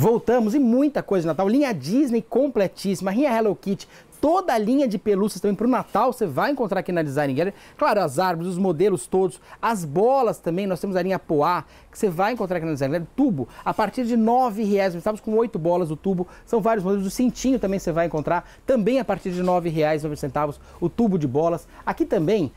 Voltamos e muita coisa de Natal. Linha Disney completíssima, linha Hello Kitty, toda a linha de pelúcias também para o Natal, você vai encontrar aqui na Design Gallery. Claro, as árvores, os modelos todos, as bolas também, nós temos a linha Poá, que você vai encontrar aqui na Design Gallery. Tubo, a partir de R$ 9,00, estamos com oito bolas o tubo, são vários modelos, o cintinho também você vai encontrar, também a partir de R$ centavos. o tubo de bolas. Aqui também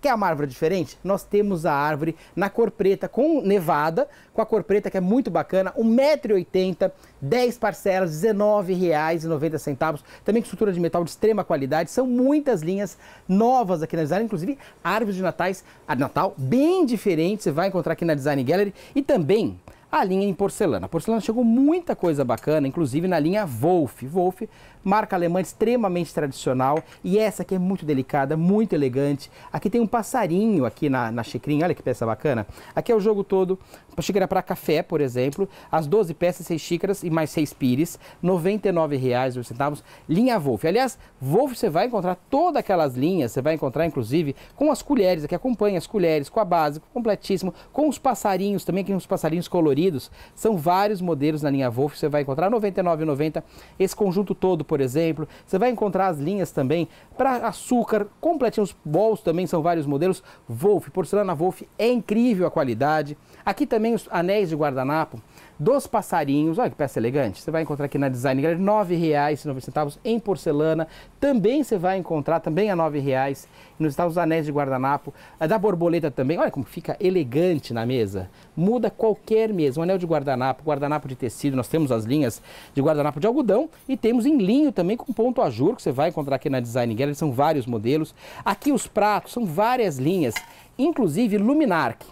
Quer uma árvore diferente? Nós temos a árvore na cor preta com nevada, com a cor preta que é muito bacana, 1,80m, 10 parcelas, R$19,90. Também com estrutura de metal de extrema qualidade. São muitas linhas novas aqui na Design, inclusive árvores de natais, Natal bem diferente, você vai encontrar aqui na Design Gallery. E também a linha em porcelana. A porcelana chegou muita coisa bacana, inclusive na linha Wolf. Wolf marca alemã extremamente tradicional. E essa aqui é muito delicada, muito elegante. Aqui tem um passarinho aqui na, na xicrinha, olha que peça bacana. Aqui é o jogo todo, xícara para café, por exemplo. As 12 peças, 6 xícaras e mais 6 pires, R$ 99,00. Linha Wolf. Aliás, Wolf você vai encontrar todas aquelas linhas, você vai encontrar inclusive com as colheres, aqui acompanha as colheres, com a base, completíssimo, com os passarinhos também, aqui uns passarinhos coloridos. São vários modelos na linha Wolf, você vai encontrar R$ 99,90. Esse conjunto todo, por por exemplo. Você vai encontrar as linhas também para açúcar, completinhos bols também são vários modelos. Wolf, porcelana Wolf é incrível a qualidade. Aqui também os anéis de guardanapo dos passarinhos. Olha que peça elegante. Você vai encontrar aqui na Design Gallery R$ 9,09 em porcelana. Também você vai encontrar, também a R$ 9,00 nos Estados Anéis de Guardanapo. A da borboleta também. Olha como fica elegante na mesa. Muda qualquer mesa. Um anel de guardanapo, guardanapo de tecido. Nós temos as linhas de guardanapo de algodão e temos em linho também com ponto ajur, que você vai encontrar aqui na Design Gallery. São vários modelos. Aqui os pratos, são várias linhas, inclusive Luminarc.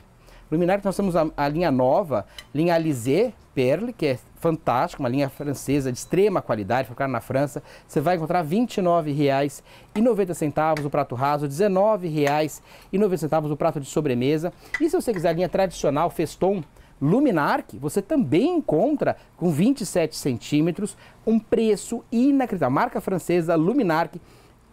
Luminária que nós temos a, a linha nova, linha Alizé Perle, que é fantástica, uma linha francesa de extrema qualidade, fabricada na França. Você vai encontrar R$ 29,90 o prato raso, R$ 19,90 o prato de sobremesa. E se você quiser a linha tradicional, Feston, Luminarc, você também encontra com 27 centímetros, um preço inacreditável. A marca francesa Luminarc,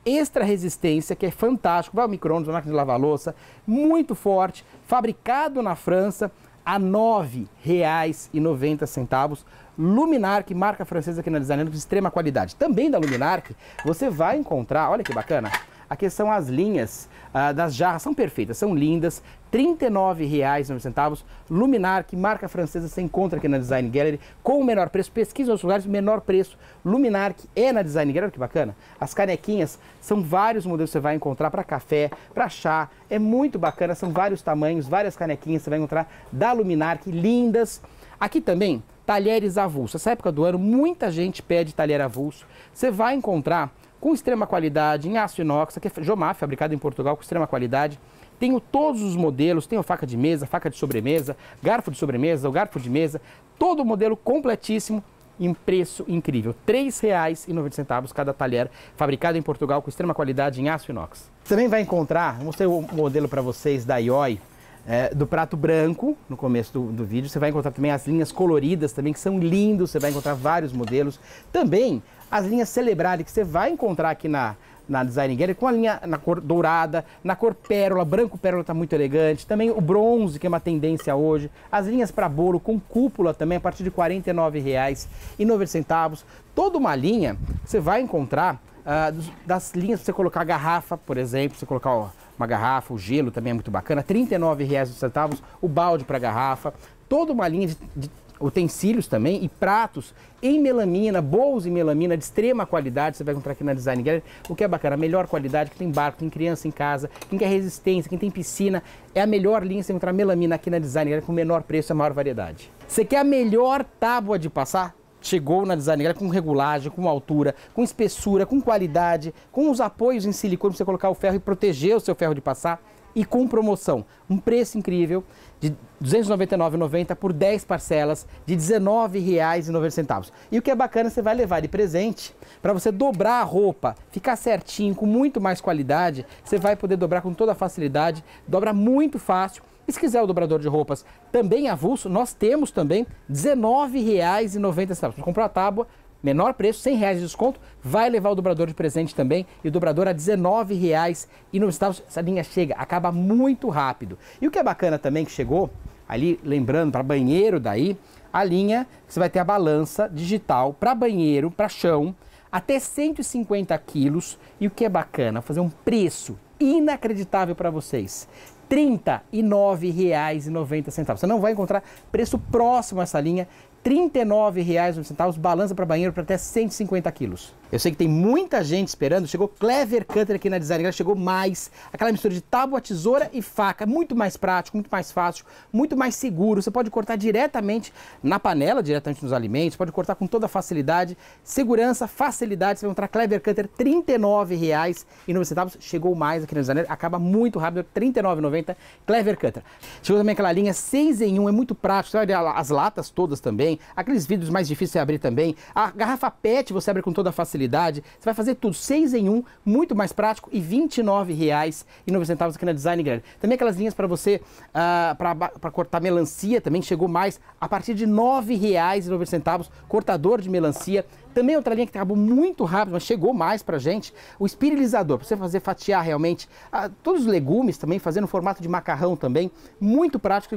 extra resistência, que é fantástico, vai ao micro-ondas, máquina de lavar louça, muito forte, fabricado na França a R$ 9,90. que marca francesa aqui na Design de extrema qualidade. Também da Luminarc, você vai encontrar, olha que bacana, Aqui são as linhas ah, das jarras, são perfeitas, são lindas. R$ 39,09. Luminar, que marca francesa, você encontra aqui na Design Gallery com o menor preço. Pesquisa outros lugares, menor preço. Luminar, que é na Design Gallery, que bacana. As canequinhas são vários modelos que você vai encontrar para café, para chá. É muito bacana, são vários tamanhos, várias canequinhas você vai encontrar da Luminar, que lindas. Aqui também, talheres avulso. Essa época do ano, muita gente pede talher avulso. Você vai encontrar com extrema qualidade, em aço inox, aqui é Jomar, fabricado em Portugal, com extrema qualidade. Tenho todos os modelos, tenho faca de mesa, faca de sobremesa, garfo de sobremesa, o garfo de mesa, todo o modelo completíssimo em preço incrível. R$ 3,90 cada talher, fabricado em Portugal com extrema qualidade em aço inox. Você também vai encontrar, mostrei o modelo para vocês da IOI, é, do prato branco no começo do, do, vídeo. Você vai encontrar também as linhas coloridas também, que são lindos. Você vai encontrar vários modelos. Também as linhas Celebrale que você vai encontrar aqui na, na Design Gallery, com a linha na cor dourada, na cor pérola, branco pérola está muito elegante, também o bronze, que é uma tendência hoje, as linhas para bolo com cúpula também, a partir de R$ 49,09, toda uma linha você vai encontrar uh, das linhas para você colocar garrafa, por exemplo, você colocar ó, uma garrafa, o gelo também é muito bacana, R$ 39,00 o balde para garrafa, toda uma linha de, de utensílios também e pratos em melamina, bowls em melamina de extrema qualidade, você vai encontrar aqui na Design Gallery, o que é bacana, a melhor qualidade, que tem barco, tem criança em casa, quem quer resistência, quem tem piscina, é a melhor linha, você encontrar melamina aqui na Design Gallery com menor preço e maior variedade. Você quer a melhor tábua de passar? chegou na Design Gallery com regulagem, com altura, com espessura, com qualidade, com os apoios em silicone para você colocar o ferro e proteger o seu ferro de passar e com promoção. Um preço incrível de R$ 299,90 por 10 parcelas de R$ 19,90. E o que é bacana, você vai levar de presente para você dobrar a roupa, ficar certinho, com muito mais qualidade. Você vai poder dobrar com toda facilidade, dobra muito fácil. E se quiser o dobrador de roupas também avulso, nós temos também R$ 19,90. Para comprar a tábua, menor preço, 100 reais de desconto, vai levar o dobrador de presente também e o dobrador a 19 reais e no estado essa linha chega, acaba muito rápido. E o que é bacana também que chegou, ali lembrando para banheiro daí, a linha que você vai ter a balança digital para banheiro, para chão, até 150 quilos e o que é bacana, fazer um preço inacreditável para vocês. R$ 39,90. Você não vai encontrar preço próximo a essa linha R$ 39,01, balança para banheiro para até 150 quilos. Eu sei que tem muita gente esperando. Chegou Clever Cutter aqui na Design Ela chegou mais. Aquela mistura de tábua, tesoura e faca. Muito mais prático, muito mais fácil, muito mais seguro. Você pode cortar diretamente na panela, diretamente nos alimentos. Pode cortar com toda facilidade. Segurança, facilidade. Você vai encontrar Clever Cutter R$ 39,90. Chegou mais aqui na Design Acaba muito rápido. R$ 39,90. Clever Cutter. Chegou também aquela linha 6 em 1. É muito prático. Você vai olhar as latas todas também. Aqueles vidros mais difíceis de abrir também. A garrafa PET você abre com toda facilidade você vai fazer tudo, seis em um muito mais prático e R$ 29,09 aqui na Design Grande. Também aquelas linhas para você, uh, ah, para cortar melancia, também chegou mais a partir de R$ 9,09, cortador de melancia, também outra linha que acabou muito rápido, mas chegou mais pra gente, o espirilizador, para você fazer fatiar realmente ah, todos os legumes também, fazer no formato de macarrão também, muito prático,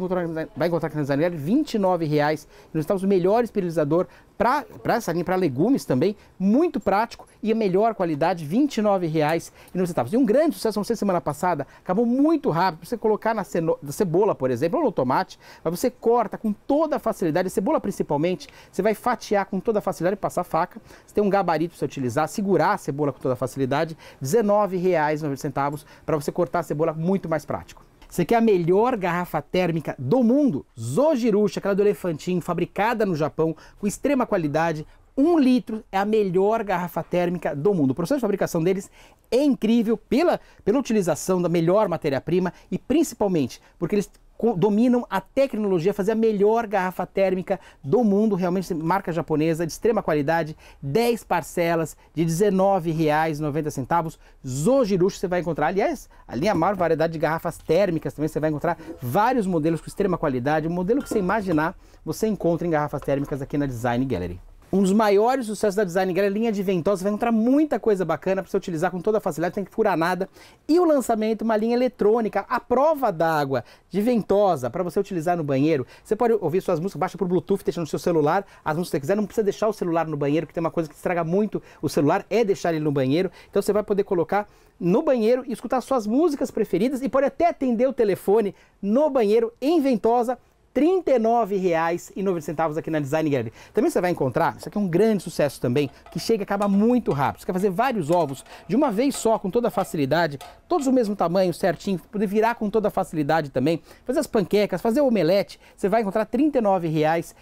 vai encontrar aqui na Zanelli, R$ e Nós estamos o melhor espirilizador para essa linha, para legumes também, muito prático e a melhor qualidade, 29 reais E um grande sucesso, não sei, semana passada, acabou muito rápido, pra você colocar na ceno... cebola, por exemplo, ou no tomate, mas você corta com toda facilidade, a cebola principalmente, você vai fatiar com toda facilidade e passar fácil você tem um gabarito para você utilizar, segurar a cebola com toda facilidade, R$19,90 para você cortar a cebola muito mais prático. Você quer a melhor garrafa térmica do mundo? Zojirushi, aquela do elefantinho, fabricada no Japão, com extrema qualidade, um litro é a melhor garrafa térmica do mundo. O processo de fabricação deles é incrível pela, pela utilização da melhor matéria-prima e principalmente porque eles dominam a tecnologia, fazer a melhor garrafa térmica do mundo, realmente marca japonesa, de extrema qualidade, 10 parcelas de R$19,90. Zojirushi você vai encontrar, aliás, a linha maior variedade de garrafas térmicas também, você vai encontrar vários modelos com extrema qualidade, o modelo que você imaginar, você encontra em garrafas térmicas aqui na Design Gallery. Um dos maiores sucessos da Design Gallery, linha de ventosa, vai encontrar muita coisa bacana para você utilizar com toda a facilidade, tem que furar nada. E o lançamento, uma linha eletrônica, a prova d'água de ventosa, para você utilizar no banheiro. Você pode ouvir suas músicas, baixa por Bluetooth, deixa no seu celular, as músicas que você quiser, não precisa deixar o celular no banheiro, que tem uma coisa que estraga muito o celular, é deixar ele no banheiro. Então você vai poder colocar no banheiro e escutar suas músicas preferidas e pode até atender o telefone no banheiro em ventosa R$ 39,90 aqui na Design Gallery. Também você vai encontrar, isso aqui é um grande sucesso também, que chega e acaba muito rápido. Você quer fazer vários ovos de uma vez só, com toda facilidade, todos o mesmo tamanho, certinho, poder virar com toda facilidade também, fazer as panquecas, fazer o omelete, você vai encontrar R$ 39,90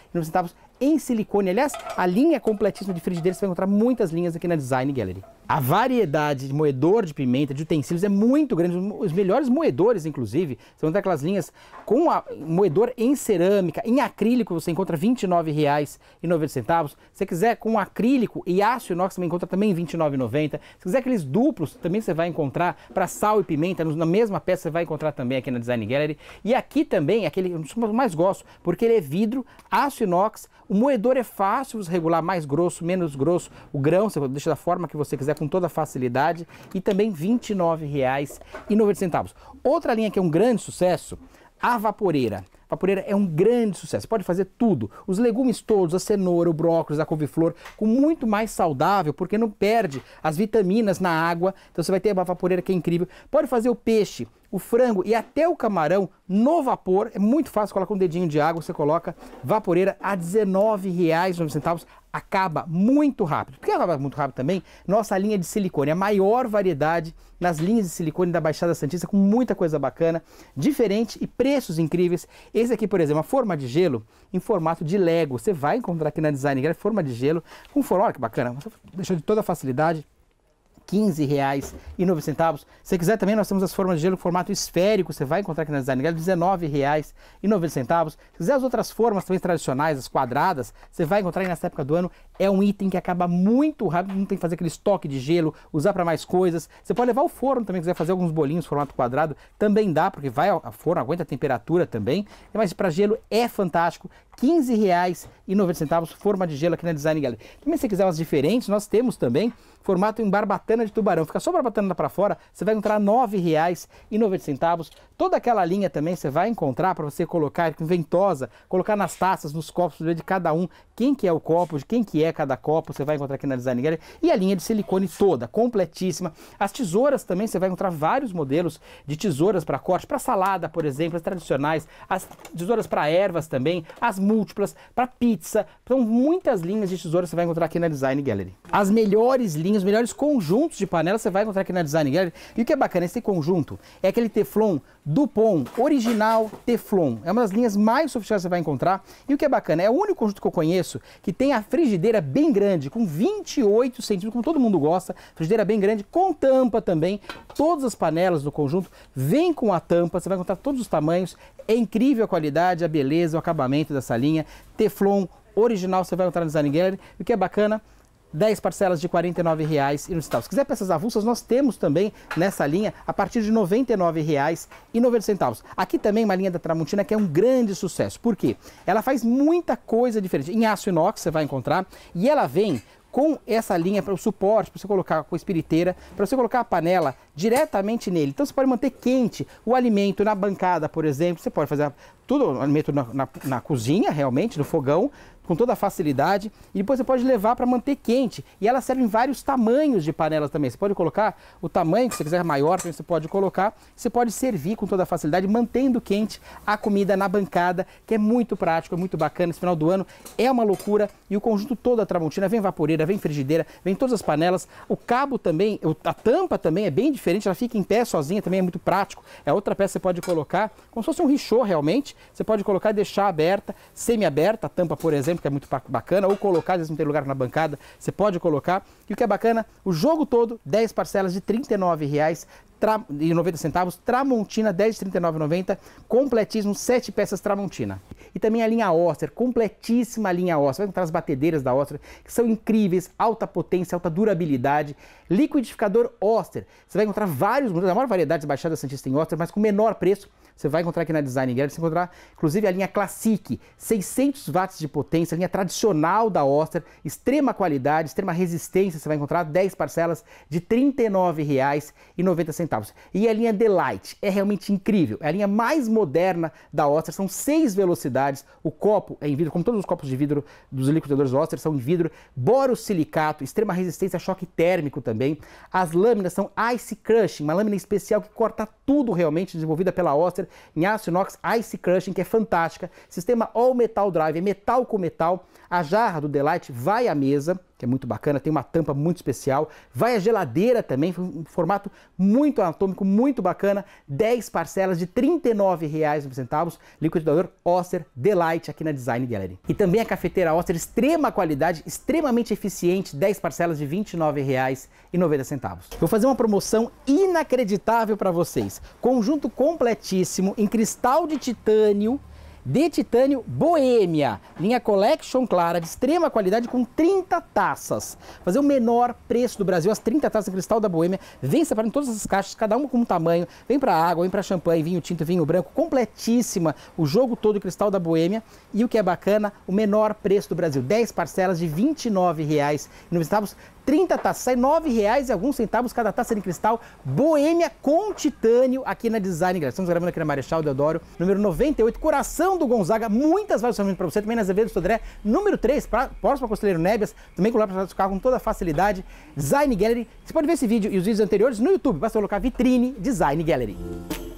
em silicone. Aliás, a linha completíssima de frigideira, você vai encontrar muitas linhas aqui na Design Gallery. A variedade de moedor de pimenta, de utensílios, é muito grande. Os melhores moedores, inclusive, são aquelas linhas com a, moedor em cerâmica, em acrílico, você encontra R$ 29,90. Se você quiser com acrílico e aço inox, você encontra também R$ 29,90. Se quiser aqueles duplos, também você vai encontrar para sal e pimenta, na mesma peça você vai encontrar também aqui na Design Gallery. E aqui também, aquele que eu mais gosto, porque ele é vidro, aço inox, o moedor é fácil você regular mais grosso, menos grosso. O grão você deixa da forma que você quiser, com toda facilidade. E também R$ 29,90. Outra linha que é um grande sucesso, a vaporeira. A vaporeira é um grande sucesso. Pode fazer tudo. Os legumes todos, a cenoura, o brócolis, a couve-flor, com muito mais saudável, porque não perde as vitaminas na água. Então você vai ter uma vaporeira que é incrível. Pode fazer o peixe o frango e até o camarão no vapor. É muito fácil, coloca um dedinho de água, você coloca vaporeira a R$19,09. Acaba muito rápido. Por que acaba muito rápido também? Nossa linha de silicone, a maior variedade nas linhas de silicone da Baixada Santista, com muita coisa bacana, diferente e preços incríveis. Esse aqui, por exemplo, a forma de gelo em formato de Lego. Você vai encontrar aqui na Design Gallery, forma de gelo, com forma, olha que bacana, deixou de toda facilidade 15,09. Se quiser também, nós temos as formas de gelo com formato esférico, você vai encontrar aqui na Design Gallery, 19,90. Se quiser as outras formas também tradicionais, as quadradas, você vai encontrar aí nessa época do ano. É um item que acaba muito rápido, não tem que fazer aquele estoque de gelo, usar para mais coisas. Você pode levar o forno também, quiser fazer alguns bolinhos formato quadrado, também dá, porque vai ao forno, aguenta a temperatura também. Mas para gelo é fantástico. R$ 15,90, forma de gelo aqui na Design Gallery. Também se quiser umas diferentes, nós temos também formato em barbatana de tubarão. Fica só barbatana para fora, você vai encontrar R$ 9,90. Toda aquela linha também você vai encontrar para você colocar com ventosa, colocar nas taças, nos copos, ver de cada um, quem que é o copo, de quem que é cada copo, você vai encontrar aqui na Design Gallery. E a linha de silicone toda, completíssima. As tesouras também, você vai encontrar vários modelos de tesouras para corte, para salada, por exemplo, as tradicionais, as tesouras para ervas também, as múltiplas, para pizza. Então, muitas linhas de tesoura você vai encontrar aqui na Design Gallery. As melhores linhas, os melhores conjuntos de panelas você vai encontrar aqui na Design Gallery. E o que é bacana esse conjunto é aquele Teflon Dupont, original Teflon. É uma das linhas mais sofisticadas que você vai encontrar. E o que é bacana, é o único conjunto que eu conheço que tem a frigideira bem grande, com 28 centímetros, como todo mundo gosta. Frigideira bem grande, com tampa também. Todas as panelas do conjunto vêm com a tampa, você vai encontrar todos os tamanhos. É incrível a qualidade, a beleza, o acabamento dessa essa linha. Teflon original, você vai encontrar no Design Gallery. O que é bacana, 10 parcelas de R$ 49,00. Se quiser peças avulsas, nós temos também nessa linha a partir de R$ 99,90. Aqui também uma linha da Tramontina que é um grande sucesso. Por quê? Ela faz muita coisa diferente. Em aço inox você vai encontrar e ela vem com essa linha para o suporte, para você colocar com a espiriteira, para você colocar a panela diretamente nele. Então você pode manter quente o alimento na bancada, por exemplo, você pode fazer tudo, o alimento na, na, na cozinha, realmente, no fogão, com toda facilidade. E depois você pode levar para manter quente. E ela serve em vários tamanhos de panelas também. Você pode colocar o tamanho que você quiser maior, você pode colocar. Você pode servir com toda facilidade, mantendo quente a comida na bancada, que é muito prático, é muito bacana. Esse final do ano é uma loucura. E o conjunto todo da Tramontina, vem vaporeira, vem frigideira, vem todas as panelas. O cabo também, a tampa também é bem diferente. Ela fica em pé sozinha, também é muito prático. É outra peça que você pode colocar, como se fosse um richô realmente. Você pode colocar e deixar aberta, semi-aberta, a tampa, por exemplo exemplo, que é muito bacana, ou colocar, às vezes não tem lugar na bancada, você pode colocar. E o que é bacana, o jogo todo, 10 parcelas de R$ 39,90, tra... Tramontina 10,39,90, completismo 7 peças Tramontina e também a linha Oster, completíssima linha Oster. Vai encontrar as batedeiras da Oster, que são incríveis, alta potência, alta durabilidade. Liquidificador Oster, você vai encontrar vários modelos, a maior variedade de Baixada Santista em Oster, mas com menor preço. Você vai encontrar aqui na Design Gallery, você vai encontrar inclusive a linha Classic, 600 watts de potência, linha tradicional da Oster, extrema qualidade, extrema resistência, você vai encontrar 10 parcelas de R$ 39,90. E a linha Delight, é realmente incrível, é a linha mais moderna da Oster, são seis velocidades, propriedades. O copo é em vidro, como todos os copos de vidro dos liquidadores Oster são em vidro. Borosilicato, extrema resistência a choque térmico também. As lâminas são Ice Crushing, uma lâmina especial que corta tudo realmente, desenvolvida pela Oster em aço inox Ice Crushing, que é fantástica. Sistema All Metal Drive, é metal com metal. A jarra do Delight vai à mesa que é muito bacana, tem uma tampa muito especial. Vai a geladeira também, um formato muito anatômico, muito bacana. 10 parcelas de R$ 39,00, Liquidador Oster Delight aqui na Design Gallery. E também a cafeteira Oster, extrema qualidade, extremamente eficiente, 10 parcelas de R$ 29,90. Vou fazer uma promoção inacreditável para vocês. Conjunto completíssimo em cristal de titânio de titânio Boêmia, linha Collection Clara, de extrema qualidade, com 30 taças. Fazer o menor preço do Brasil, as 30 taças de cristal da Boêmia, vem separando todas as caixas, cada uma com um tamanho, vem para água, vem para champanhe, vinho tinto, vinho branco, completíssima, o jogo todo de cristal da Boêmia. E o que é bacana, o menor preço do Brasil, 10 parcelas de R$ estávamos 30 taças, R$ 9,00 e alguns centavos cada taça de cristal boêmia com titânio aqui na Design Gallery Estamos gravando aqui na Marechal Deodoro, número 98, coração do Gonzaga. Muitas várias também para você, também na Azevedo Sodré, número 3, pra, próximo ao Conselheiro Nebias, também com o para do carro com toda facilidade. Design Gallery, você pode ver esse vídeo e os vídeos anteriores no YouTube, basta colocar vitrine Design Gallery.